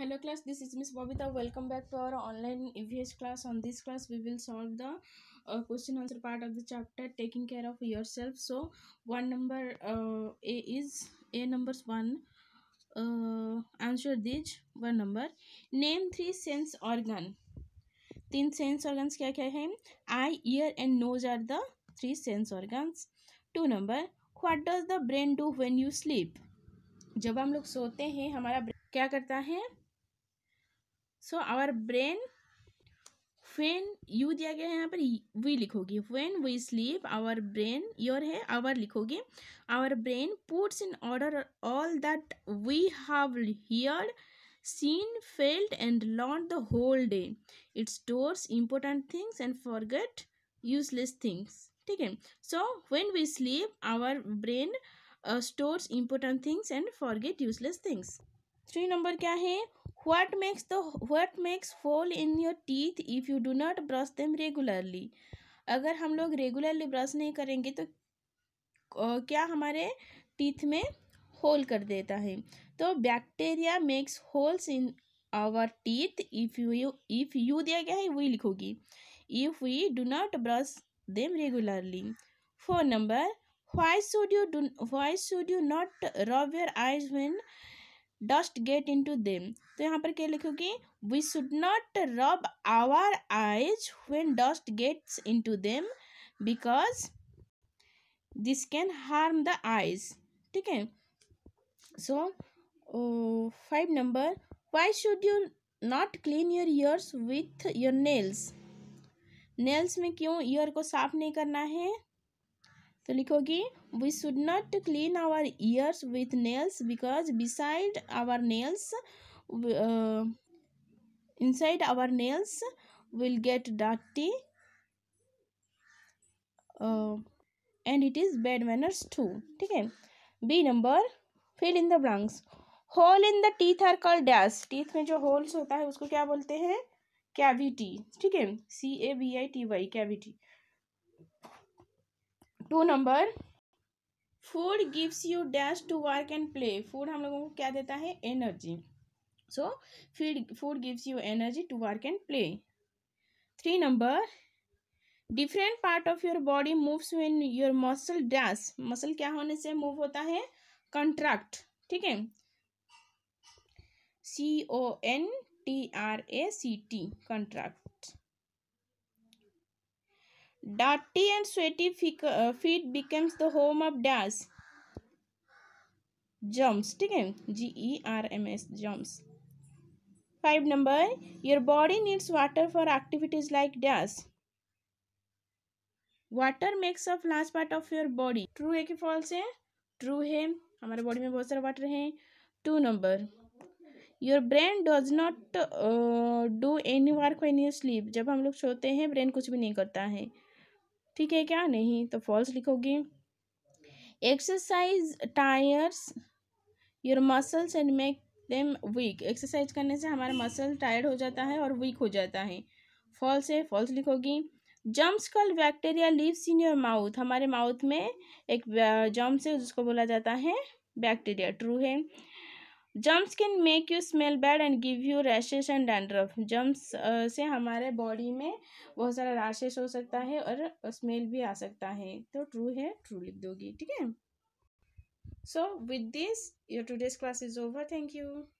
hello class this is miss Babita welcome back to our online EVH class on this class we will solve the question answer part of the chapter taking care of yourself so one number A is A number one answer these one number name three sense organ तीन sense organs क्या क्या है eye ear and nose are the three sense organs two number what does the brain do when you sleep जब हम लोग सोते हैं हमारा क्या करता है so our brain when you दिया गया है यहाँ पर वी लिखोगे when we sleep our brain your है आवर लिखोगे our brain puts in order all that we have heard seen felt and learned the whole day it stores important things and forget useless things ठीक है so when we sleep our brain stores important things and forget useless things three number क्या है what makes the what makes fall in your teeth if you do not brush them regularly अगर हम लोग regularly brush नहीं करेंगे तो क्या हमारे टीथ में होल कर देता है तो bacteria makes holes in our teeth if you if you दिया गया है वही लिखोगी if we do not brush them regularly four number why should you do why should you not rub your eyes when dust get into them तो यहाँ पर क्या लिखोगे we should not rub our eyes when dust gets into them because this can harm the eyes ठीक है सो five number why should you not clean your ears with your nails nails में क्यों ear को साफ नहीं करना है तो लिखोगी we should not clean our ears with nails because beside our nails inside our nails will get डाटी and it is bad manners to ठीक है B number fill in the blanks hole in the teeth are called dash teeth में जो holes होता है उसको क्या बोलते हैं कैविटी ठीक है C A V I T Y cavity two number food gives you dash to work and play food हम लोगों को क्या देता है energy so feed food gives you energy to work and play three number different part of your body moves when your muscle dash muscle क्या होने से move होता है कंट्रैक्ट ठीक है C O N T R A C T contract Dirty and sweaty uh, feet becomes the home of dust germs ठीक है g e R M S germs five number your body needs water for activities like dash water makes up large part of your body true है कि false है true है हमारे body में बहुत सारा वाटर है two number your brain does not do any work when you sleep जब हम लोग सोते हैं ब्रेन कुछ भी नहीं करता है ठीक है क्या नहीं तो फॉल्स लिखोगे exercise tires your muscles and make them weak exercise करने से हमारा मसल टायर्ड हो जाता है और वीक हो जाता है फॉल्स है फॉल्स लिखोगी जम्स कल bacteria lives in your mouth हमारे माउथ में एक जम्स है जिसको बोला जाता है बैक्टीरिया ट्रू है germs can make you smell bad and give you rashes and dandruff germs से हमारे बॉडी में बहुत सारा रैशेस हो सकता है और स्मेल भी आ सकता है तो ट्रू है ट्रू लिख दोगी ठीक है so with this your today's class is over thank you